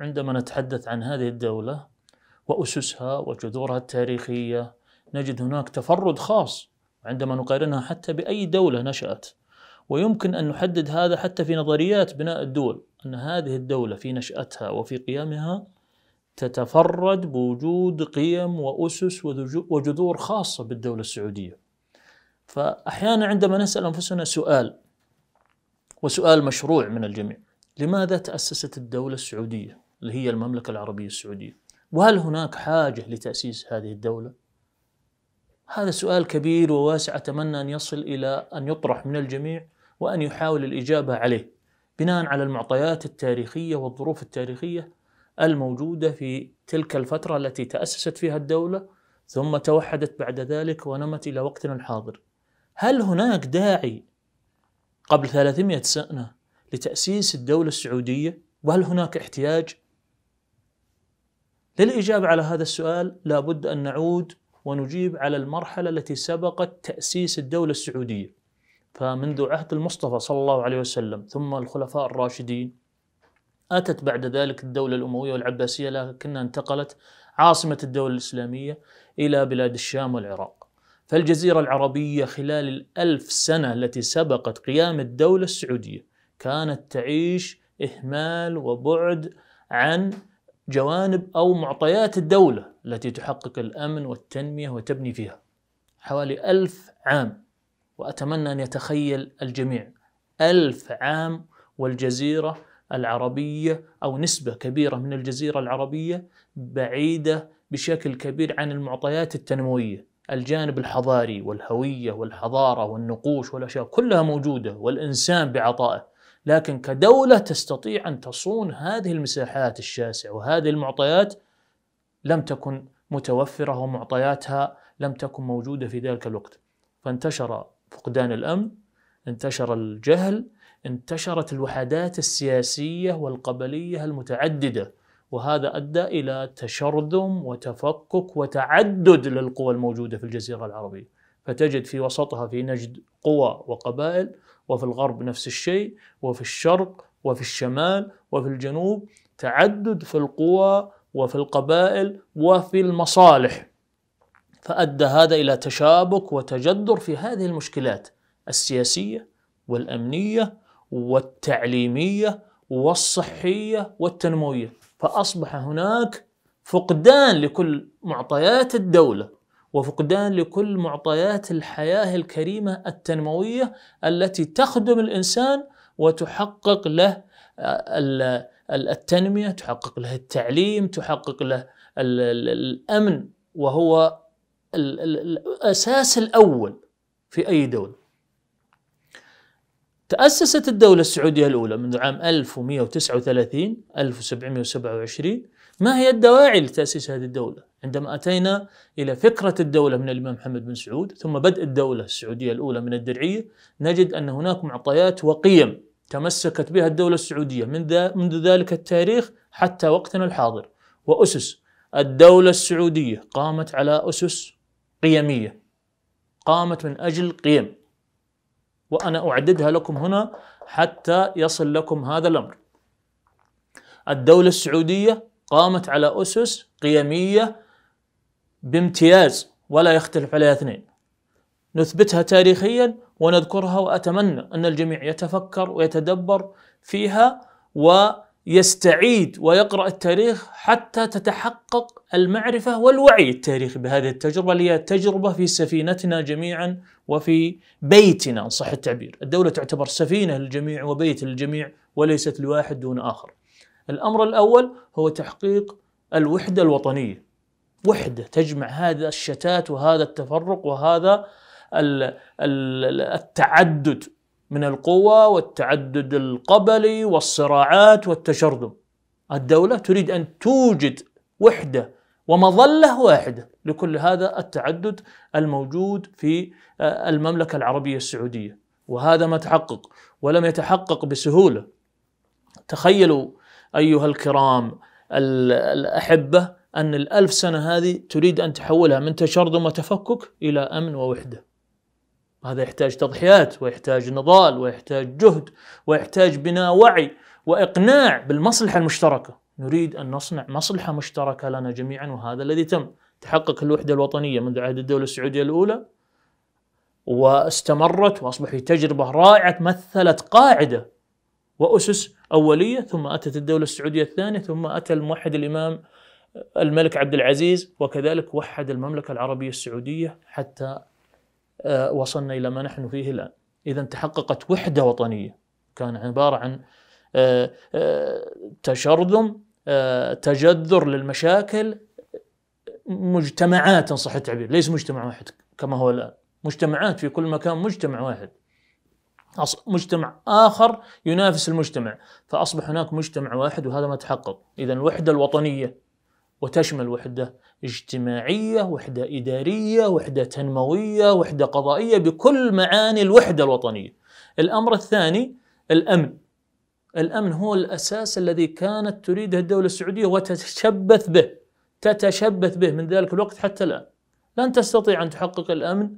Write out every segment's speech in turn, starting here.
عندما نتحدث عن هذه الدولة وأسسها وجذورها التاريخية نجد هناك تفرد خاص عندما نقارنها حتى بأي دولة نشأت ويمكن أن نحدد هذا حتى في نظريات بناء الدول أن هذه الدولة في نشأتها وفي قيامها تتفرد بوجود قيم وأسس وجذور خاصة بالدولة السعودية فأحيانا عندما نسأل أنفسنا سؤال وسؤال مشروع من الجميع لماذا تأسست الدولة السعودية؟ اللي هي المملكة العربية السعودية وهل هناك حاجة لتأسيس هذه الدولة؟ هذا سؤال كبير وواسع أتمنى أن يصل إلى أن يطرح من الجميع وأن يحاول الإجابة عليه بناء على المعطيات التاريخية والظروف التاريخية الموجودة في تلك الفترة التي تأسست فيها الدولة ثم توحدت بعد ذلك ونمت إلى وقتنا الحاضر هل هناك داعي قبل 300 سنة لتأسيس الدولة السعودية وهل هناك احتياج للإجابة على هذا السؤال لابد أن نعود ونجيب على المرحلة التي سبقت تأسيس الدولة السعودية فمنذ عهد المصطفى صلى الله عليه وسلم ثم الخلفاء الراشدين أتت بعد ذلك الدولة الأموية والعباسية لكنها انتقلت عاصمة الدولة الإسلامية إلى بلاد الشام والعراق فالجزيرة العربية خلال الألف سنة التي سبقت قيام الدولة السعودية كانت تعيش إهمال وبعد عن جوانب أو معطيات الدولة التي تحقق الأمن والتنمية وتبني فيها حوالي ألف عام وأتمنى أن يتخيل الجميع ألف عام والجزيرة العربية أو نسبة كبيرة من الجزيرة العربية بعيدة بشكل كبير عن المعطيات التنموية الجانب الحضاري والهوية والحضارة والنقوش والأشياء كلها موجودة والإنسان بعطائه لكن كدولة تستطيع أن تصون هذه المساحات الشاسعة وهذه المعطيات لم تكن متوفرة ومعطياتها لم تكن موجودة في ذلك الوقت فانتشر فقدان الأمن انتشر الجهل انتشرت الوحدات السياسية والقبلية المتعددة وهذا أدى إلى تشرذم وتفكك وتعدد للقوى الموجودة في الجزيرة العربية فتجد في وسطها في نجد قوى وقبائل وفي الغرب نفس الشيء وفي الشرق وفي الشمال وفي الجنوب تعدد في القوى وفي القبائل وفي المصالح فأدى هذا إلى تشابك وتجدر في هذه المشكلات السياسية والأمنية والتعليمية والصحية والتنموية فأصبح هناك فقدان لكل معطيات الدولة وفقدان لكل معطيات الحياة الكريمة التنموية التي تخدم الإنسان وتحقق له آه، التنمية تحقق له التعليم تحقق له الأمن وهو الأساس الأول في أي دولة تأسست الدولة السعودية الأولى منذ عام 1139 1727 ما هي الدواعي لتأسيس هذه الدولة؟ عندما أتينا إلى فكرة الدولة من الإمام محمد بن سعود ثم بدء الدولة السعودية الأولى من الدرعية نجد أن هناك معطيات وقيم تمسكت بها الدولة السعودية من ذا منذ ذلك التاريخ حتى وقتنا الحاضر وأسس الدولة السعودية قامت على أسس قيمية قامت من أجل قيم وأنا أعددها لكم هنا حتى يصل لكم هذا الأمر الدولة السعودية قامت على أسس قيمية بامتياز ولا يختلف عليها اثنين نثبتها تاريخيا ونذكرها واتمنى ان الجميع يتفكر ويتدبر فيها ويستعيد ويقرا التاريخ حتى تتحقق المعرفه والوعي التاريخي بهذه التجربه اللي هي تجربه في سفينتنا جميعا وفي بيتنا ان صح التعبير، الدوله تعتبر سفينه للجميع وبيت للجميع وليست لواحد دون اخر. الامر الاول هو تحقيق الوحده الوطنيه وحده تجمع هذا الشتات وهذا التفرق وهذا التعدد من القوى والتعدد القبلي والصراعات والتشرذم الدولة تريد أن توجد وحدة ومظلة واحدة لكل هذا التعدد الموجود في المملكة العربية السعودية وهذا ما تحقق ولم يتحقق بسهولة تخيلوا أيها الكرام الأحبة أن الألف سنة هذه تريد أن تحولها من تشرذم وتفكك إلى أمن ووحدة هذا يحتاج تضحيات ويحتاج نضال ويحتاج جهد ويحتاج بناء وعي وإقناع بالمصلحة المشتركة نريد أن نصنع مصلحة مشتركة لنا جميعا وهذا الذي تم تحقق الوحدة الوطنية منذ عهد الدولة السعودية الأولى واستمرت وأصبحت تجربة رائعة مثلت قاعدة وأسس أولية ثم أتت الدولة السعودية الثانية ثم أتى الموحد الإمام الملك عبد العزيز وكذلك وحد المملكة العربية السعودية حتى آه، وصلنا إلى ما نحن فيه الآن إذا تحققت وحدة وطنية كان عبارة عن آه، آه، تشرذم تجذر للمشاكل مجتمعات إن صح التعبير ليس مجتمع واحد كما هو الآن مجتمعات في كل مكان مجتمع واحد مجتمع آخر ينافس المجتمع فأصبح هناك مجتمع واحد وهذا ما تحقق إذا الوحدة الوطنية وتشمل وحدة اجتماعية وحدة إدارية وحدة تنموية وحدة قضائية بكل معاني الوحدة الوطنية الأمر الثاني الأمن الأمن هو الأساس الذي كانت تريده الدولة السعودية وتتشبث به تتشبث به من ذلك الوقت حتى الآن لن تستطيع أن تحقق الأمن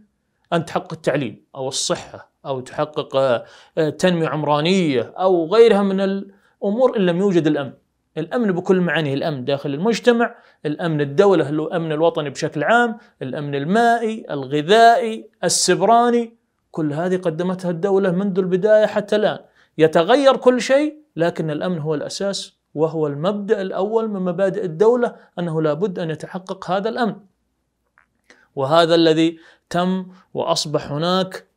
أن تحقق التعليم أو الصحة أو تحقق آه، تنمية عمرانية أو غيرها من الأمور إن لم يوجد الأمن الأمن بكل معانيه الأمن داخل المجتمع الأمن الدولة الأمن الوطني بشكل عام الأمن المائي الغذائي السبراني كل هذه قدمتها الدولة منذ البداية حتى الآن يتغير كل شيء لكن الأمن هو الأساس وهو المبدأ الأول من مبادئ الدولة أنه لابد أن يتحقق هذا الأمن وهذا الذي تم وأصبح هناك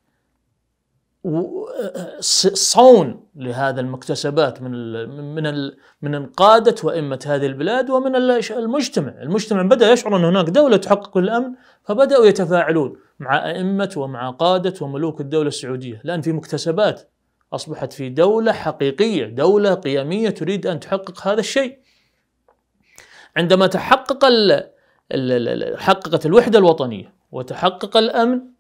صون لهذا المكتسبات من الـ من الـ من قادة وإمة هذه البلاد ومن المجتمع، المجتمع بدأ يشعر أن هناك دولة تحقق الأمن فبدأوا يتفاعلون مع أئمة ومع قادة وملوك الدولة السعودية، لأن في مكتسبات أصبحت في دولة حقيقية، دولة قيمية تريد أن تحقق هذا الشيء. عندما تحقق حققت الوحدة الوطنية وتحقق الأمن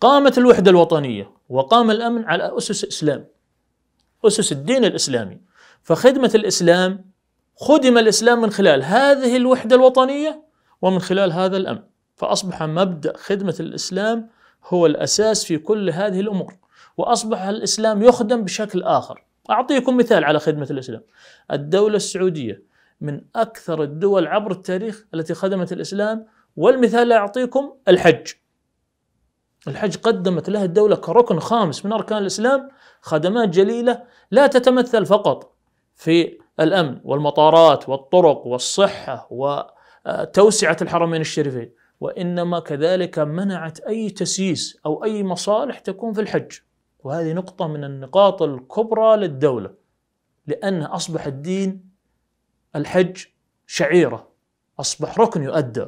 قامت الوحدة الوطنية وقام الأمن على أسس إسلام أسس الدين الإسلامي فخدمة الإسلام خدم الإسلام من خلال هذه الوحدة الوطنية ومن خلال هذا الأمن فأصبح مبدأ خدمة الإسلام هو الأساس في كل هذه الأمور وأصبح الإسلام يخدم بشكل آخر أعطيكم مثال على خدمة الإسلام الدولة السعودية من أكثر الدول عبر التاريخ التي خدمت الإسلام والمثال أعطيكم الحج الحج قدمت له الدولة كركن خامس من أركان الإسلام خدمات جليلة لا تتمثل فقط في الأمن والمطارات والطرق والصحة وتوسعة الحرمين الشريفين وإنما كذلك منعت أي تسييس أو أي مصالح تكون في الحج وهذه نقطة من النقاط الكبرى للدولة لأن أصبح الدين الحج شعيرة أصبح ركن يؤدى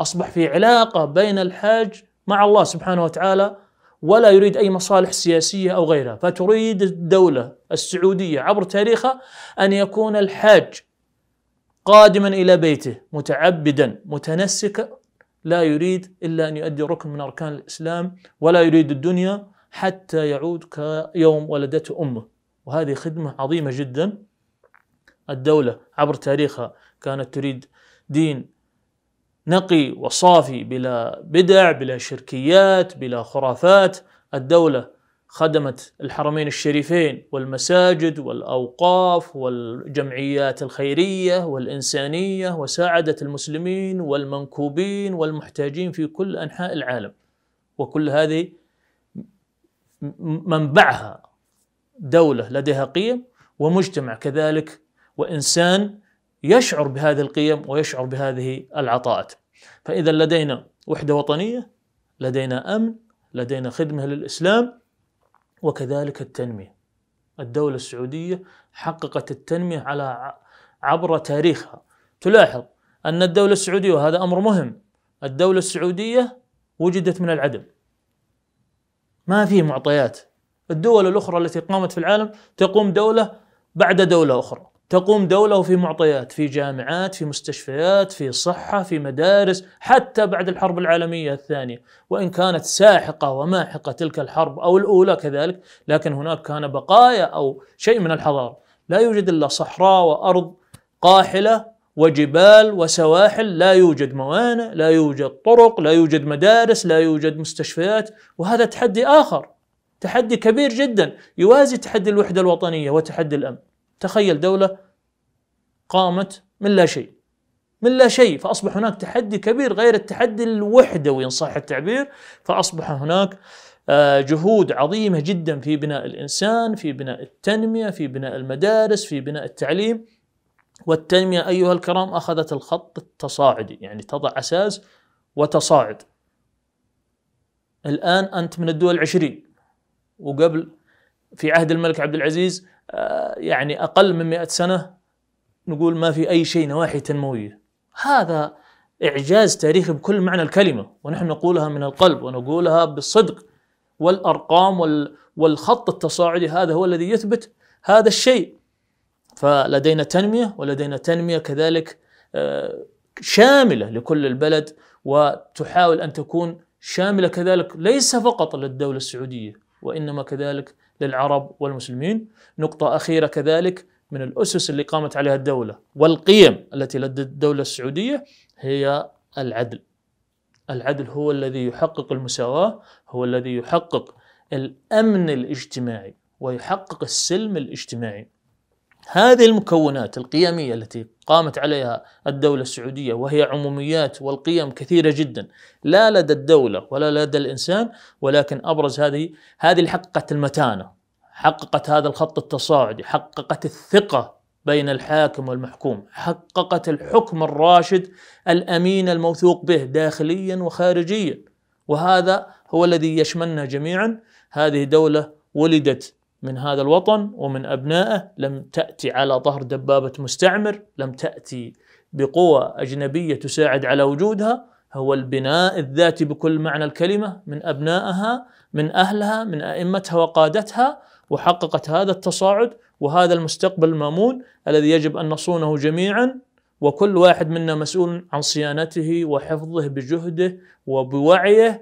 أصبح في علاقة بين الحاج مع الله سبحانه وتعالى ولا يريد أي مصالح سياسية أو غيرها فتريد الدولة السعودية عبر تاريخها أن يكون الحاج قادما إلى بيته متعبدا متنسكا لا يريد إلا أن يؤدي ركن من أركان الإسلام ولا يريد الدنيا حتى يعود كيوم ولدته أمه وهذه خدمة عظيمة جدا الدولة عبر تاريخها كانت تريد دين نقي وصافي بلا بدع بلا شركيات بلا خرافات الدولة خدمت الحرمين الشريفين والمساجد والأوقاف والجمعيات الخيرية والإنسانية وساعدت المسلمين والمنكوبين والمحتاجين في كل أنحاء العالم وكل هذه منبعها دولة لديها قيم ومجتمع كذلك وإنسان يشعر بهذه القيم ويشعر بهذه العطاءات فإذا لدينا وحدة وطنية لدينا أمن لدينا خدمة للإسلام وكذلك التنمية الدولة السعودية حققت التنمية على عبر تاريخها تلاحظ أن الدولة السعودية وهذا أمر مهم الدولة السعودية وجدت من العدم ما في معطيات الدول الأخرى التي قامت في العالم تقوم دولة بعد دولة أخرى تقوم دولة وفي معطيات في جامعات في مستشفيات في صحة في مدارس حتى بعد الحرب العالمية الثانية وإن كانت ساحقة وماحقة تلك الحرب أو الأولى كذلك لكن هناك كان بقايا أو شيء من الحضارة لا يوجد إلا صحراء وأرض قاحلة وجبال وسواحل لا يوجد موانئ لا يوجد طرق لا يوجد مدارس لا يوجد مستشفيات وهذا تحدي آخر تحدي كبير جدا يوازي تحدي الوحدة الوطنية وتحدي الأمن تخيل دولة قامت من لا شيء من لا شيء فأصبح هناك تحدي كبير غير التحدي الوحدوي إن صح التعبير فأصبح هناك آه، جهود عظيمة جدا في بناء الإنسان في بناء التنمية في بناء المدارس في بناء التعليم والتنمية أيها الكرام أخذت الخط التصاعدي يعني تضع أساس وتصاعد الآن أنت من الدول العشرين وقبل في عهد الملك عبد العزيز آه، يعني أقل من مئة سنة نقول ما في أي شيء نواحي تنموية هذا إعجاز تاريخي بكل معنى الكلمة ونحن نقولها من القلب ونقولها بالصدق والأرقام والخط التصاعدي هذا هو الذي يثبت هذا الشيء فلدينا تنمية ولدينا تنمية كذلك آه، شاملة لكل البلد وتحاول أن تكون شاملة كذلك ليس فقط للدولة السعودية وإنما كذلك للعرب والمسلمين نقطة أخيرة كذلك من الأسس اللي قامت عليها الدولة والقيم التي لدى الدولة السعودية هي العدل العدل هو الذي يحقق المساواة هو الذي يحقق الأمن الاجتماعي ويحقق السلم الاجتماعي هذه المكونات القيمية التي قامت عليها الدولة السعودية وهي عموميات والقيم كثيرة جدا لا لدى الدولة ولا لدى الإنسان ولكن أبرز هذه هذه اللي حققت المتانة حققت هذا الخط التصاعدي حققت الثقة بين الحاكم والمحكوم حققت الحكم الراشد الأمين الموثوق به داخليا وخارجيا وهذا هو الذي يشملنا جميعا هذه دولة ولدت من هذا الوطن ومن أبنائه لم تأتي على ظهر دبابة مستعمر لم تأتي بقوى أجنبية تساعد على وجودها هو البناء الذاتي بكل معنى الكلمة من أبنائها من أهلها من أئمتها وقادتها وحققت هذا التصاعد وهذا المستقبل المامون الذي يجب أن نصونه جميعا وكل واحد منا مسؤول عن صيانته وحفظه بجهده وبوعيه